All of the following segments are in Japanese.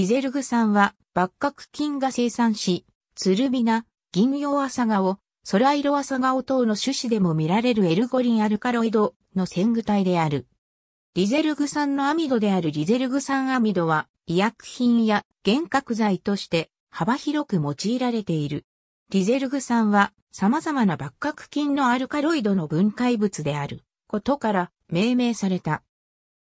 ィゼルグ酸は、カク菌が生産し、ツルビナ、銀葉ガオ、空色ガオ等の種子でも見られるエルゴリンアルカロイドの線具体である。リゼルグ酸のアミドであるリゼルグ酸アミドは、医薬品や幻覚剤として幅広く用いられている。リゼルグ酸は様々なカク菌のアルカロイドの分解物であることから命名された。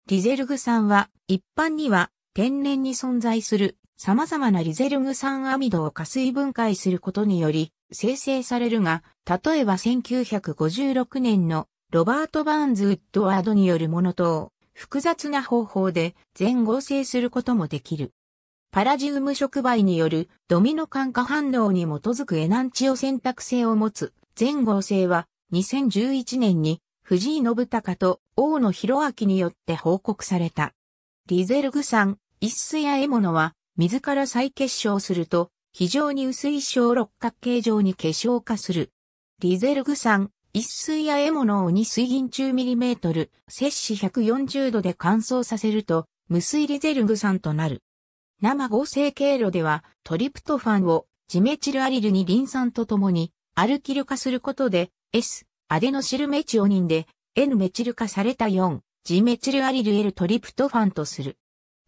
リゼルグ酸は一般には天然に存在する様々なリゼルグ酸アミドを加水分解することにより生成されるが、例えば1956年のロバート・バーンズ・ウッドワードによるものと、複雑な方法で全合成することもできる。パラジウム触媒によるドミノ感化反応に基づくエナンチオ選択性を持つ全合成は2011年に藤井信孝と大野博明によって報告された。リゼルグ酸一水や獲物は、水から再結晶すると、非常に薄い小六角形状に結晶化する。リゼルグ酸、一水や獲物を二水銀中ミリメートル、摂氏140度で乾燥させると、無水リゼルグ酸となる。生合成経路では、トリプトファンをジメチルアリルにリン酸と共にアルキル化することで、S、アデノシルメチオニンで、N メチル化された4、ジメチルアリル L トリプトファンとする。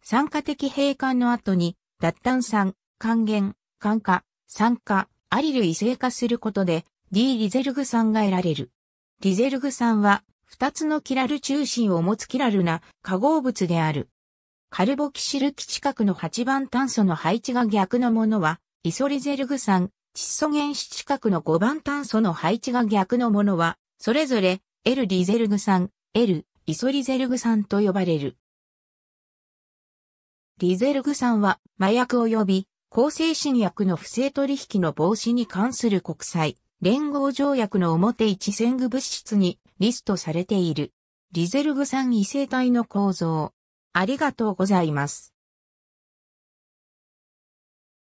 酸化的閉管の後に、脱炭酸、還元、還化、酸化、アリル異性化することで D リゼルグ酸が得られる。リゼルグ酸は二つのキラル中心を持つキラルな化合物である。カルボキシル基近くの8番炭素の配置が逆のものは、イソリゼルグ酸、窒素原子近くの5番炭素の配置が逆のものは、それぞれ L リゼルグ酸、L イソリゼルグ酸と呼ばれる。リゼルグさんは麻薬及び抗精神薬の不正取引の防止に関する国際連合条約の表一戦具物質にリストされている。リゼルグさん異性体の構造。ありがとうございます。